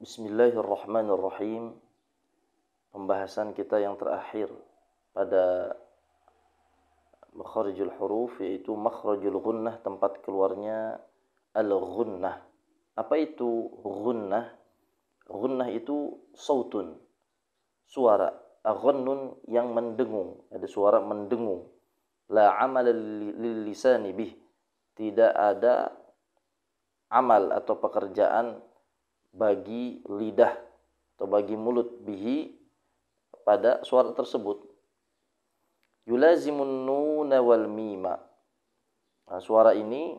Bismillahirrahmanirrahim. Pembahasan kita yang terakhir pada makharijul huruf yaitu makhrajul gunnah tempat keluarnya al-gunnah. Apa itu gunnah? Gunnah itu sautun, suara. Aghannun yang mendengung, ada suara mendengung. La amal lil lisani bih. Tidak ada amal atau pekerjaan bagi lidah atau bagi mulut bihi pada suara tersebut yulazimun nun wal mima nah, suara ini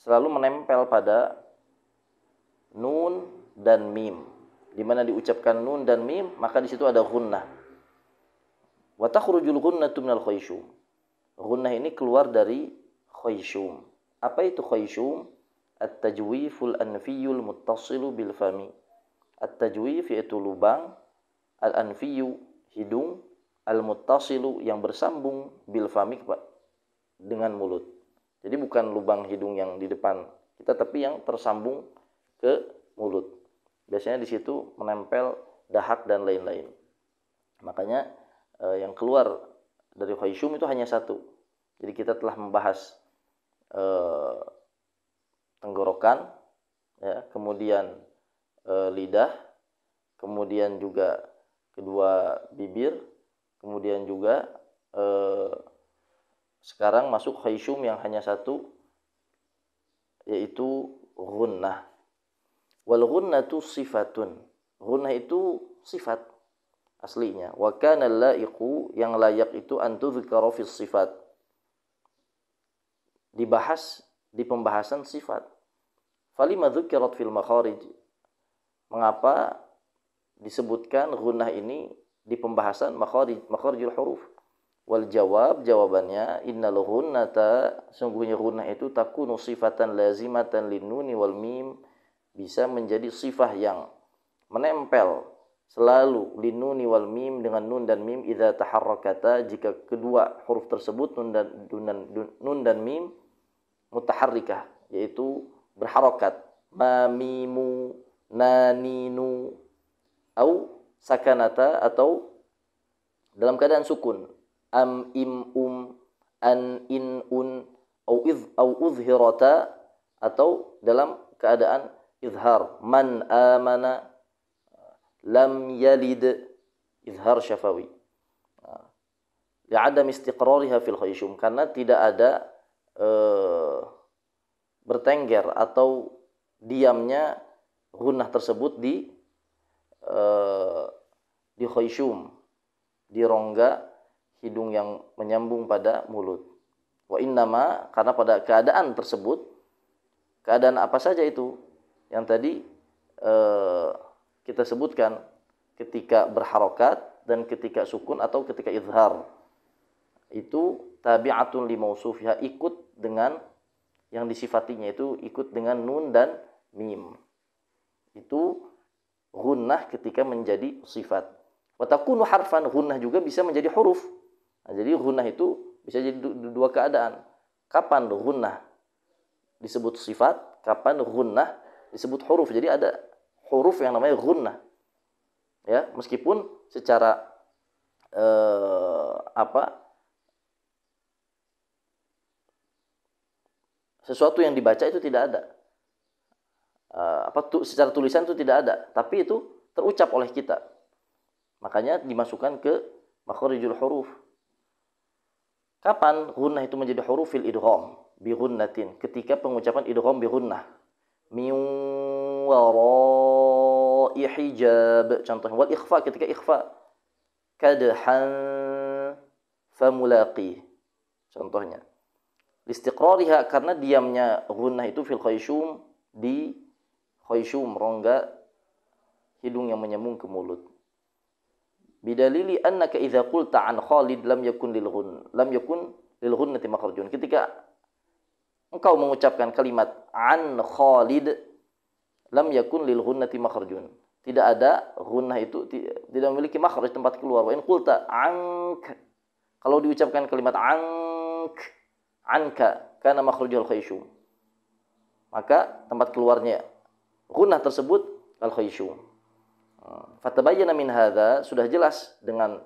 selalu menempel pada nun dan mim di mana diucapkan nun dan mim maka di situ ada gunnah wa takhrujul ghunnatu minal khayshum gunnah ini keluar dari khayshum apa itu khayshum At-tajwiful anfiyul muttasilu bil fami. At-tajwif yaitu lubang, al-anfiyu hidung, al-muttasilu yang bersambung bil fami dengan mulut. Jadi bukan lubang hidung yang di depan kita tapi yang tersambung ke mulut. Biasanya di situ menempel dahak dan lain-lain. Makanya eh, yang keluar dari khayshum itu hanya satu. Jadi kita telah membahas eh, tenggorokan, ya, kemudian e, lidah, kemudian juga kedua bibir, kemudian juga e, sekarang masuk khayshum yang hanya satu yaitu runnah. Wal runnah itu sifatun. Runnah itu sifat aslinya. Wa kana laiku yang layak itu antu fis sifat. Dibahas di pembahasan sifat. Falima dzukkirat fil makharij. Mengapa disebutkan gunnah ini di pembahasan makharij makharijul huruf? Wal jawab jawabannya innal ghunnata sungguhnya gunnah itu takunu sifatan lazimatan linuni wal mim bisa menjadi sifah yang menempel selalu linuni wal mim dengan nun dan mim idza taharrakata jika kedua huruf tersebut nun dan, nun dan nun dan mim mutaharrikah yaitu berharokat mamimu naninu au sakanata atau dalam keadaan sukun am im um an in un au iz au uzhirata atau dalam keadaan izhar man amana lam yalid izhar syafawi ya ada istiqrarha fil khayshum karena tidak ada uh, bertengger atau diamnya gunnah tersebut di eh, di khayshum, di rongga hidung yang menyambung pada mulut. Wa innama karena pada keadaan tersebut keadaan apa saja itu yang tadi eh, kita sebutkan ketika berharokat dan ketika sukun atau ketika izhar itu tabi'atun limausufiha ikut dengan yang disifatinya itu ikut dengan nun dan mim. Itu gunnah ketika menjadi sifat. Watakunu harfan gunnah juga bisa menjadi huruf. Nah, jadi gunnah itu bisa jadi dua keadaan. Kapan gunnah disebut sifat, kapan gunnah disebut huruf. Jadi ada huruf yang namanya gunnah. Ya, meskipun secara eh, apa sesuatu yang dibaca itu tidak ada uh, apa tu, secara tulisan itu tidak ada tapi itu terucap oleh kita makanya dimasukkan ke makharijul huruf kapan gunnah itu menjadi huruf fil idgham bi gunnatin ketika pengucapan idgham bi gunnah hijab contohnya wal ikhfa ketika ikhfa kadhan famulaqi contohnya listiqrariha karena diamnya gunnah itu fil khayshum di khayshum rongga hidung yang menyambung ke mulut bidalili annaka idza qulta an Khalid lam yakun lil ghun lam yakun lil ghunnati makhrajun ketika engkau mengucapkan kalimat an Khalid lam yakun lil ghunnati makhrajun tidak ada gunnah itu tidak memiliki makhraj tempat keluar wa in qulta ank kalau diucapkan kalimat ank anka karena makhrujul khayshum. Maka tempat keluarnya gunah tersebut al khayshum. Fatabayyana min hadza sudah jelas dengan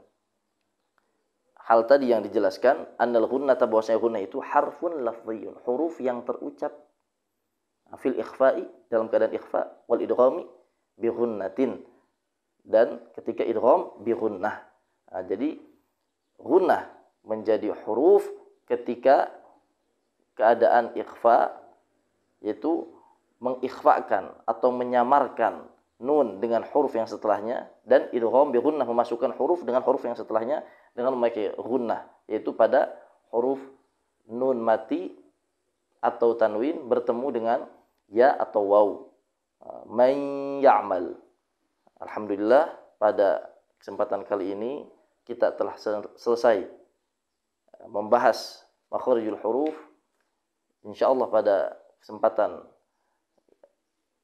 hal tadi yang dijelaskan annal ghunnata bahwasanya ghunnah itu harfun lafdhiyun, huruf yang terucap fil ikhfa'i dalam keadaan ikhfa wal idghami bi ghunnatin dan ketika idgham bi ghunnah. Nah, jadi ghunnah menjadi huruf ketika keadaan ikhfa yaitu mengikhfakan atau menyamarkan nun dengan huruf yang setelahnya dan idgham bi gunnah memasukkan huruf dengan huruf yang setelahnya dengan memakai gunnah yaitu pada huruf nun mati atau tanwin bertemu dengan ya atau waw may ya'mal alhamdulillah pada kesempatan kali ini kita telah selesai membahas makhrajul huruf Insyaallah pada kesempatan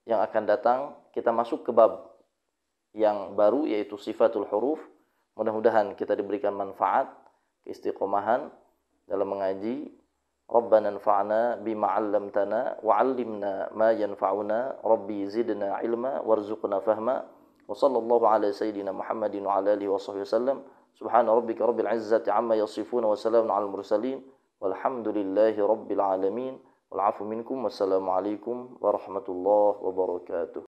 yang akan datang kita masuk ke bab yang baru yaitu sifatul huruf. Mudah-mudahan kita diberikan manfaat, keistiqomahan dalam mengaji. Rabbana anfa'na bima 'allamtana wa 'allimna ma yanfa'una. Rabbi zidna ilma warzuqna fahma. Wa sallallahu ala sayyidina Muhammadin wa ala alihi wa sahbihi wasallam. Subhana rabbika rabbil izzati amma yasifun wa salamun 'alal mursalin. walhamdulillahi rabbil alamin wal afu minkum wassalamu alaikum warahmatullahi wabarakatuh